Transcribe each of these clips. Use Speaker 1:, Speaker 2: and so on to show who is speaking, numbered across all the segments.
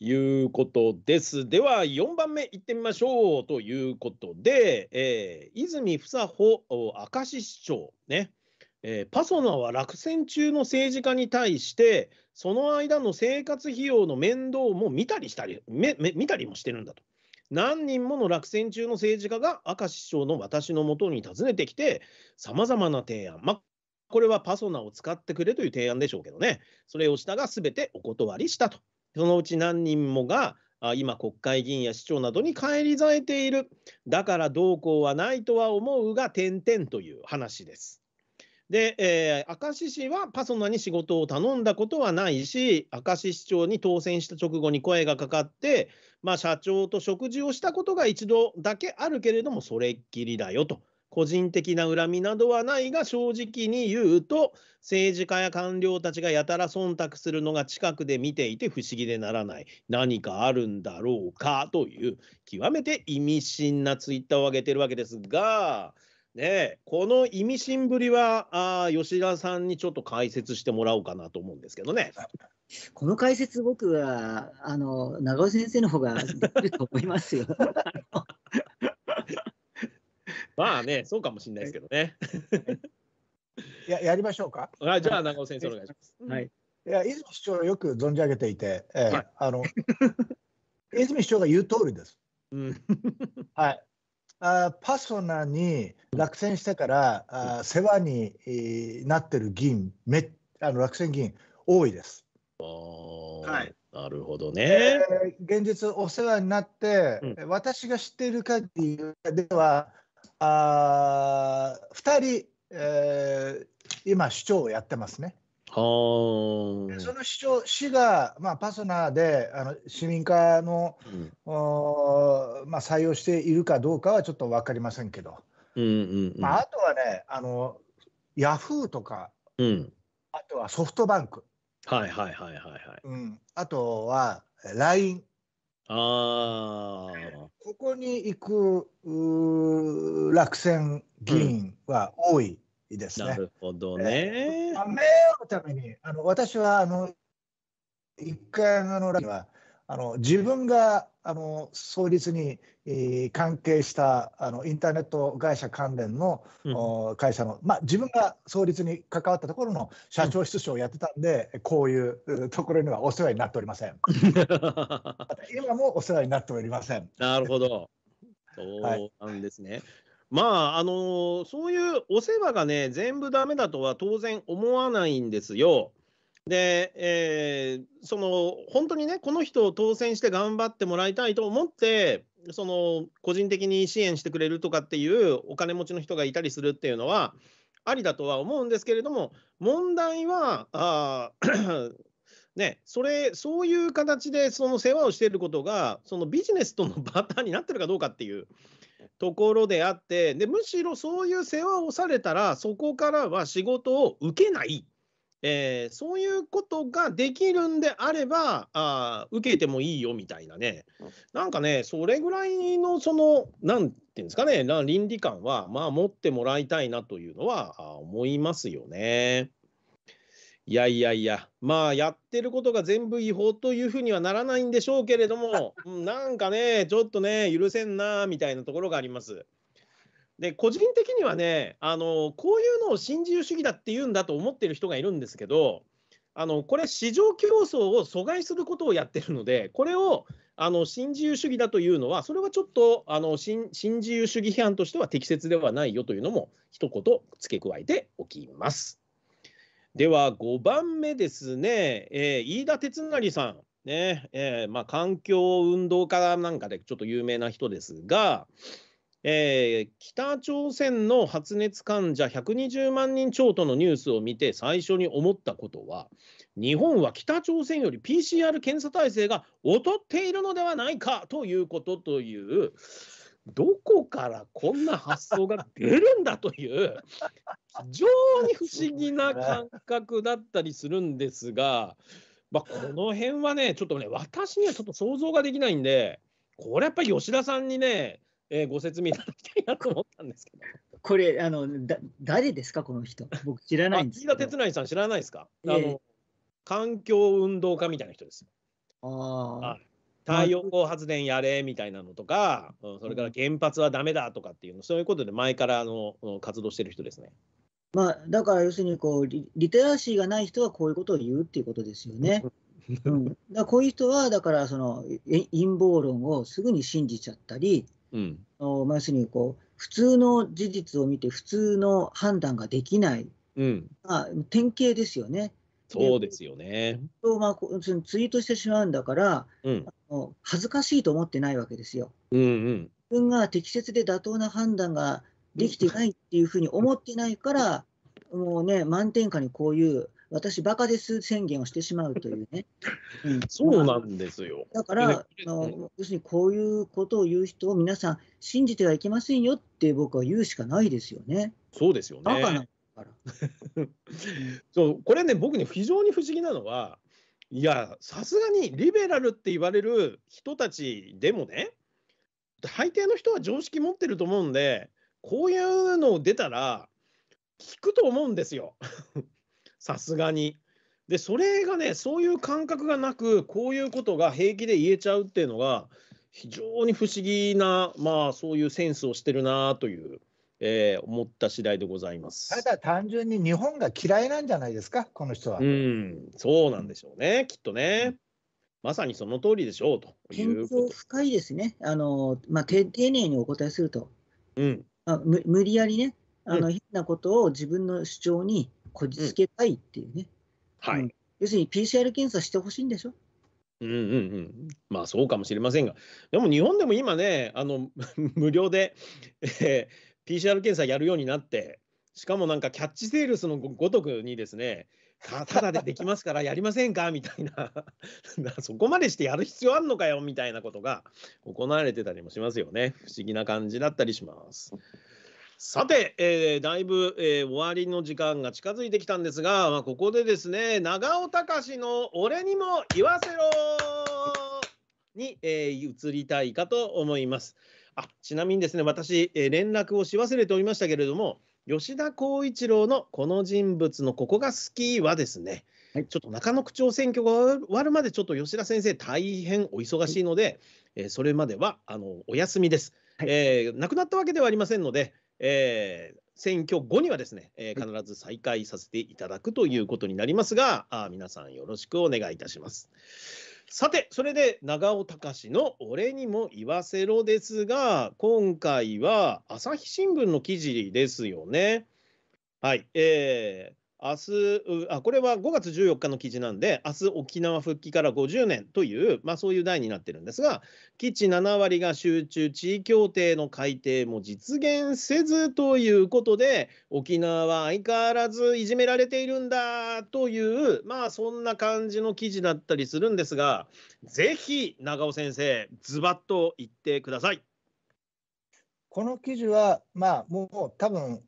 Speaker 1: いうことです。では4番目いってみましょうということで、えー、泉房穂明石市長ね、えー、パソナは落選中の政治家に対してその間の生活費用の面倒も見たりしたりめ見たりもしてるんだと。何人もの落選中の政治家が明石市長の私のもとに訪ねてきてさまざまな提案、まこれはパソナを使ってくれという提案でしょうけどねそれをしたが全てお断りしたとそのうち何人もが今、国会議員や市長などに返り咲いている、だからどうこうはないとは思うが、点々という話です。で、えー、明石市はパソナに仕事を頼んだことはないし、明石市長に当選した直後に声がかかって、まあ、社長と食事をしたことが一度だけあるけれども、それっきりだよと。個人的な恨みなどはないが正直に言うと政治家や官僚たちがやたら忖度するのが近くで見ていて不思議でならない何かあるんだろうかという極めて意味深なツイッターを上げてるわけですが、ね、この意味深ぶりはあ吉田さんにちょっと解説してもらおうかなと思うんですけどね。
Speaker 2: この解説僕はあの長尾先生の方ができると思いますよ。
Speaker 1: まあね、そうかもしれないですけどね。ややりましょうか。あじゃあ、長尾先生、お願いしま
Speaker 3: す。はい、いや泉市長よく存じ上げていて、えー、はい、あの 泉市長が言う通りです。はいあパソナに落選してから、あ世話に、なってる議員めあの落選議員多いです。は
Speaker 1: い、なるほど
Speaker 3: ね、えー、現実お世話になって、うん、私が知っている限りではあ2人、えー、今、市長をやってますね。
Speaker 1: その
Speaker 3: 市長市が、まあ、パソナーであの市民化の、うん、まあ、採用しているかどうかはちょっと分かりませんけど、
Speaker 1: うんうんうん、まあ、あ
Speaker 3: とはねあのヤフーとか、うん、あとはソフトバンク、
Speaker 1: はいはいはいはいはい、
Speaker 3: うん、あとは LINE、あここに行く落選議員は多いですね。うん、なるほどね。名誉のためにあの私はあの一回あの落選はあの自分があの創立に、えー、関係したあのインターネット会社関連の、うん、会社の、まあ、自分が創立に関わったところの社長室長をやってたんで、うん、こういうところにはお世話になっておりません。
Speaker 1: 今もお世話になっておりません。なるほど。そうなんですね。はいまああのー、そういうお世話がね全部ダメだとは当然思わないんですよ。で、えー、その本当にね、この人を当選して頑張ってもらいたいと思って、その個人的に支援してくれるとかっていうお金持ちの人がいたりするっていうのは、ありだとは思うんですけれども、問題は、あ ね、それそういう形でその世話をしていることが、そのビジネスとのバターになってるかどうかっていうところであって、でむしろそういう世話をされたら、そこからは仕事を受けないえー、そういうことができるんであればあ受けてもいいよみたいなねなんかねそれぐらいのその何て言うんですかね倫理観はまあ持ってもらいたいなというのは思いますよね。いやいやいやまあやってることが全部違法というふうにはならないんでしょうけれどもなんかねちょっとね許せんなみたいなところがあります。で個人的にはねあのこういうのを新自由主義だって言うんだと思ってる人がいるんですけどあのこれ市場競争を阻害することをやってるのでこれをあの新自由主義だというのはそれはちょっとあの新自由主義批判としては適切ではないよというのも一言付け加えておきます。では5番目ですね、えー、飯田哲成さんねえー、まあ、環境運動家なんかでちょっと有名な人ですが、えー、北朝鮮の発熱患者120万人超とのニュースを見て最初に思ったことは日本は北朝鮮より PCR 検査体制が劣っているのではないかということというどこからこんな発想が出るんだという非常に不思議な感覚だったりするんですが、まあ、この辺はねちょっとね私にはちょっと想像ができないんでこれやっぱり吉田さんにねえー、ご説明いただきたいなと思ったんですけど。これ、あのだ誰ですか、この人。僕、知らないんですけど。飯田哲成さん、知らないですか、えー、環境運動家みたいな人です。ああ太陽光発電やれみたいなのとか、それから原発はだめだとかっていうの、そういうことで前からあの活動してる人ですね。
Speaker 2: まあ、だから要するにこうリ、リテラシーがない人はこういうことを言うっていうことですよね。うん、だこういう人は、だからその陰謀論をすぐに信じちゃったり、うん、要するにこう普通の事実を見て普通の判断ができない、うん、あ典型ですよね。そうで
Speaker 1: すよね。
Speaker 2: まあ、ツイートしてしまうんだから、うん、恥ずかしいと思ってないわけですよ。うんうん、自分が適切で妥当な判断ができてないっていうふうに思ってないから、もうね、満点下にこういう私バカです宣言をしてしまうというね。
Speaker 1: うん、そうなんですよ。
Speaker 2: だから、あの要するにこういうことを言う人を皆さん信じてはいけませんよって僕は言うしかないですよね。
Speaker 1: そうですよね。バカなん
Speaker 2: だから。
Speaker 1: そうこれね僕に非常に不思議なのは。いやさすがにリベラルって言われる人たちでもね大抵の人は常識持ってると思うんでこういうのを出たら聞くと思うんですよ。さすがに。でそれがねそういう感覚がなくこういうことが平気で言えちゃうっていうのが非常に不思議なまあそういうセンスをしてるなという、えー、思った次第でございます。
Speaker 3: ただ単純に日本が嫌いなんじゃないですかこの人は。う
Speaker 1: んそうなんでしょうね、きっとね。まさにその通りでしょうというこ
Speaker 2: と。深いですね。あのまあ丁寧にお答えすると。うん。あ無無理やりねあの、うん、変なことを自分の主張にこ
Speaker 1: じつけたいっていうね。はい、要するに PCR 検査してほしいんでしょうんうんうん、まあそうかもしれませんが、でも日本でも今ね、あの 無料で、えー、PCR 検査やるようになって、しかもなんかキャッチセールスのごとくにですね、ただでできますからやりませんかみたいな そこまでしてやる必要あんのかよみたいなことが行われてたりもしますよね。不思議な感じだったりします。さて、えー、だいぶ、えー、終わりの時間が近づいてきたんですが、まあ、ここでですね長尾隆の「俺にも言わせろ!」に、えー、移りたいかと思います。あちなみにですね私、え連絡をし忘れておりましたけれども吉田浩一郎の「この人物のここが好き」はですね、はい、ちょっと中野区長選挙が終わるまでちょっと吉田先生大変お忙しいので、え、はい、それまではあのお休みです、はい、えー、亡くなったわけではありませんのでえー、選挙後にはですね、えー、必ず再開させていただくということになりますが、あ皆さんよろしくお願いいたします。さて、それで長尾隆の「俺にも言わせろ」ですが、今回は朝日新聞の記事ですよね。はい、えー明日あこれは5月14日の記事なんで、明日沖縄復帰から50年という、まあ、そういう題になってるんですが、基地7割が集中、地位協定の改定も実現せずということで、沖縄は相変わらずいじめられているんだという、まあ、そんな感じの記事だったりするんですが、ぜひ長尾先生、ズバッと言ってください。こ
Speaker 3: の記事は、まあ、もう多分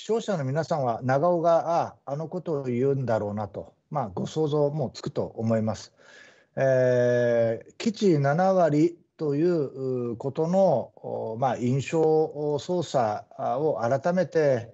Speaker 3: 視聴者の皆さんは長尾があああのことを言うんだろうなと、まあ、ご想像もつくと思います。えー、基地7割ということの、まあ、印象操作を改めて、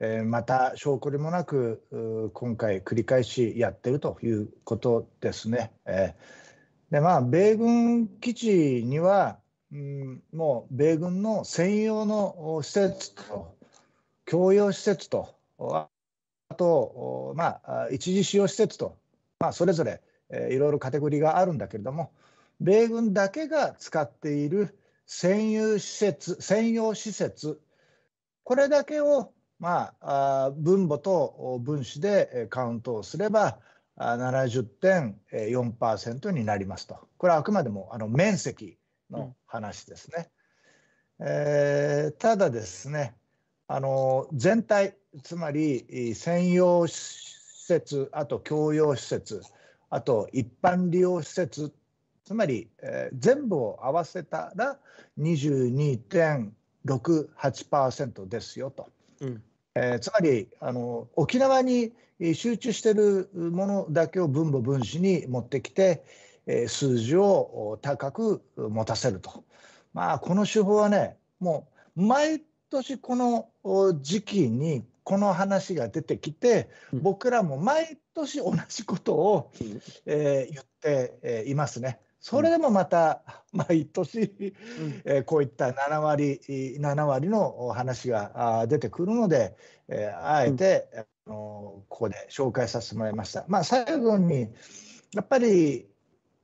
Speaker 3: えー、また証拠でもなく今回繰り返しやってるということですね。えー、でまあ米軍基地には、うん、もう米軍の専用の施設と共用施設と、あと、まあ、一時使用施設と、まあ、それぞれ、えー、いろいろカテゴリーがあるんだけれども、米軍だけが使っている専有施設、専用施設、これだけを、まあ、分母と分子でカウントをすれば、70.4%になりますと。これはあくまでもあの面積の話ですね。うん、えー、ただですね、あの全体つまり専用施設あと共用施設あと一般利用施設つまり、えー、全部を合わせたら22.68%ですよと、うん、えー、つまりあの沖縄に集中してるものだけを分母分子に持ってきて、えー、数字を高く持たせるとまあこの手法はねもう毎年この時期にこの話が出てきて僕らも毎年同じことを、えー、言っていますね。それでもまた毎年、えこういった7割7割の話が出てくるので、えあえて、あのここで紹介させてもらいました。まあ、最後にやっぱり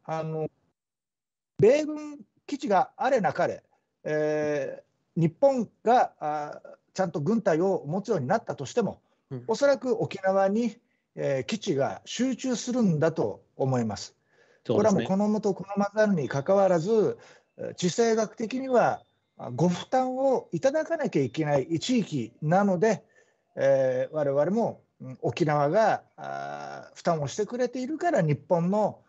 Speaker 3: あの米軍基地があれなかれ、え日本があちゃんと軍隊を持つようになったとしても、うん、おそらく沖縄に、えー、基地が集中するんだと思います。すね、これはもう好むと好まざるにかかわらず地政学的にはご負担をいただかなきゃいけない地域なので、えー、我々も沖縄が負担をしてくれているから日本の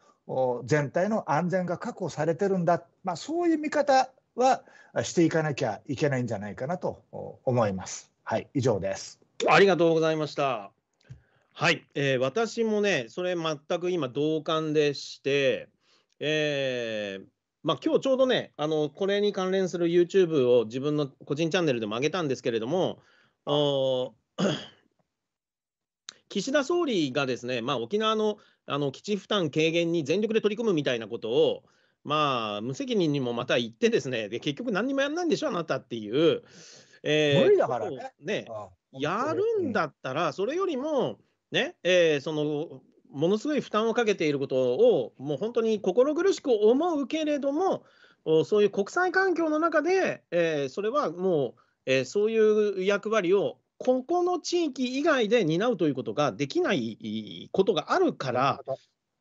Speaker 3: 全体の安全が確保されてるんだ、まあ、そういう見方はしていかなきゃいけないんじゃないかなと思います。はい、以上です。
Speaker 1: ありがとうございました。はい、えー、私もね、それ全く今同感でして、えー、まあ、今日ちょうどね、あのこれに関連する YouTube を自分の個人チャンネルでも上げたんですけれども、岸田総理がですね、まあ、沖縄のあの基地負担軽減に全力で取り組むみたいなことを、まあ、無責任にもまた言ってですね、で結局何にもやんないんでしょ、あなたっていう。えー、無理だからね。ねああやるんだったら、それよりも、ね、えー、その、ものすごい負担をかけていることを、もう本当に心苦しく思うけれども、そういう国際環境の中で、えー、それはもう、えー、そういう役割をここの地域以外で担うということができないことがあるから、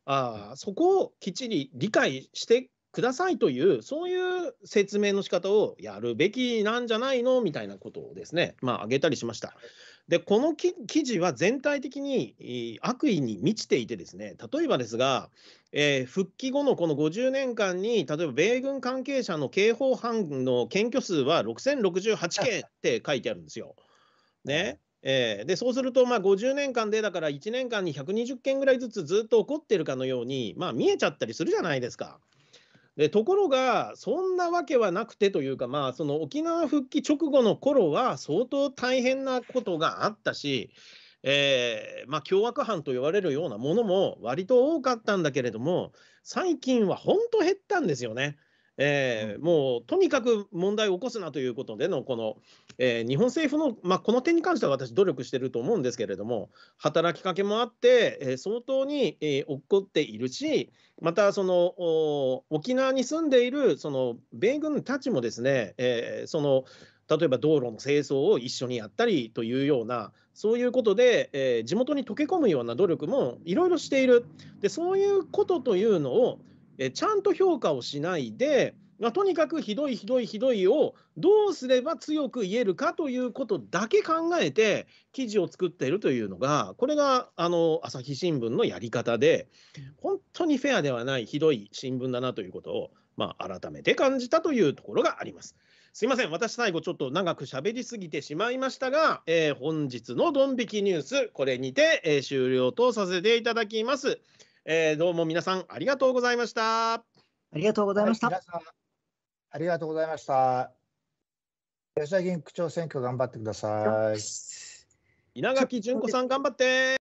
Speaker 1: あそこをきっちり理解してくださいという、そういう説明の仕方をやるべきなんじゃないのみたいなことをですね、まあ、挙げたりしました。で、この記事は全体的に悪意に満ちていてですね、例えばですが、えー、復帰後のこの50年間に、例えば米軍関係者の刑法犯の検挙数は6068件って書いてあるんですよ。ね。えー、でそうすると、まあ、50年間でだから1年間に120件ぐらいずつずっと起こってるかのように、まあ、見えちゃったりするじゃないですか。でところが、そんなわけはなくてというか、まあ、その沖縄復帰直後の頃は相当大変なことがあったし、えー、まあ、凶悪犯と呼われるようなものも割と多かったんだけれども、最近は本当減ったんですよね。えー、もうとにかく問題を起こすなということでのこの、えー、日本政府の、まあ、この点に関しては私努力してると思うんですけれども働きかけもあって、えー、相当に、え起こっているしまたその沖縄に住んでいるその米軍たちもですね、えその例えば道路の清掃を一緒にやったりというようなそういうことで、え地元に溶け込むような努力もいろいろしているでそういうことというのをえちゃんと評価をしないで、まあ、とにかくひどいひどいひどいをどうすれば強く言えるかということだけ考えて記事を作っているというのがこれがあの朝日新聞のやり方で本当にフェアではないひどい新聞だなということを、まあ、改めて感じたというところがあります。すいません私最後ちょっと長く喋りすぎてしまいましたが、えー、本日のドン引きニュースこれにて、え終了とさせていただきます。えー、どうも皆さんありがとうございました。ありがとうご
Speaker 3: ざいました。はい、ありがとうございました。吉田議員区長選挙頑張ってください。稲垣淳子さん頑張って。